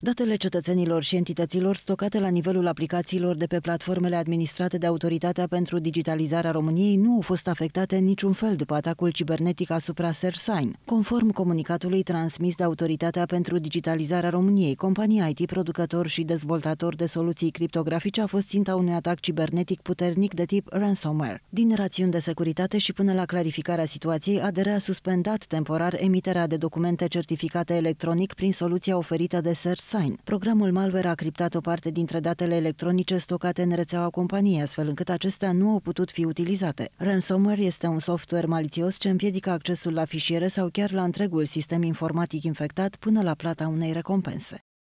Datele cetățenilor și entităților stocate la nivelul aplicațiilor de pe platformele administrate de Autoritatea pentru Digitalizarea României nu au fost afectate în niciun fel după atacul cibernetic asupra Sersign. Conform comunicatului transmis de Autoritatea pentru Digitalizarea României, compania IT producător și dezvoltator de soluții criptografice a fost ținta unui atac cibernetic puternic de tip ransomware. Din rațiuni de securitate și până la clarificarea situației, ADR a suspendat temporar emiterea de documente certificate electronic prin soluția oferită de Sersign Sign. Programul malware a criptat o parte dintre datele electronice stocate în rețeaua companiei, astfel încât acestea nu au putut fi utilizate. Ransomware este un software malițios ce împiedică accesul la fișiere sau chiar la întregul sistem informatic infectat până la plata unei recompense.